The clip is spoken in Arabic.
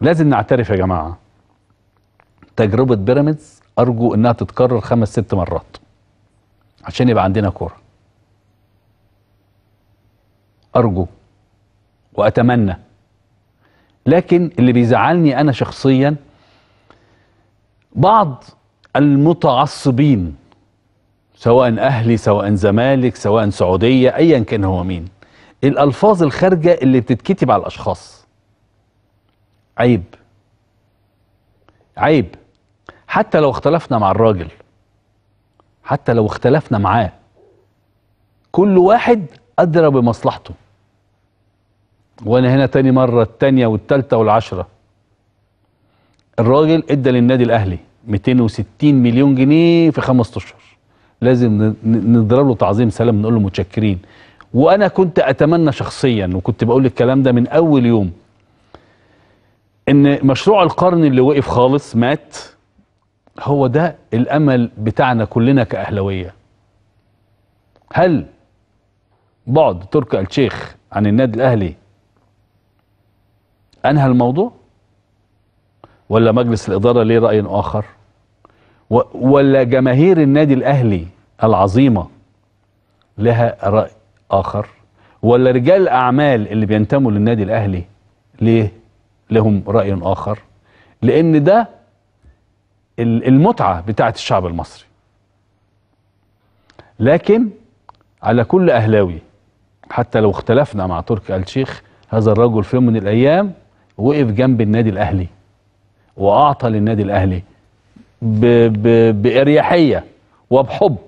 لازم نعترف يا جماعة تجربة بيراميدز أرجو إنها تتكرر خمس ست مرات عشان يبقى عندنا كورة أرجو وأتمنى لكن اللي بيزعلني أنا شخصيا بعض المتعصبين سواء أهلي سواء زمالك سواء سعودية أيا كان هو مين الألفاظ الخارجة اللي بتتكتب على الأشخاص عيب عيب حتى لو اختلفنا مع الراجل حتى لو اختلفنا معاه كل واحد أدرى بمصلحته وأنا هنا تاني مرة التانية والتالتة والعشرة الراجل ادى للنادي الأهلي 260 مليون جنيه في خمس اشهر لازم نضرب له تعظيم سلام نقول له متشكرين وانا كنت اتمنى شخصيا وكنت بقول الكلام ده من اول يوم ان مشروع القرن اللي وقف خالص مات هو ده الامل بتاعنا كلنا كاهلاويه هل بعد تركي آل عن النادي الاهلي انهى الموضوع ولا مجلس الاداره ليه راي اخر ولا جماهير النادي الاهلي العظيمه لها راي اخر ولا رجال الاعمال اللي بينتموا للنادي الاهلي ليه لهم رأي آخر لأن ده المتعة بتاعة الشعب المصري لكن على كل أهلاوي حتى لو اختلفنا مع تركي آل هذا الرجل في يوم من الأيام وقف جنب النادي الأهلي وأعطى للنادي الأهلي بإريحية وبحب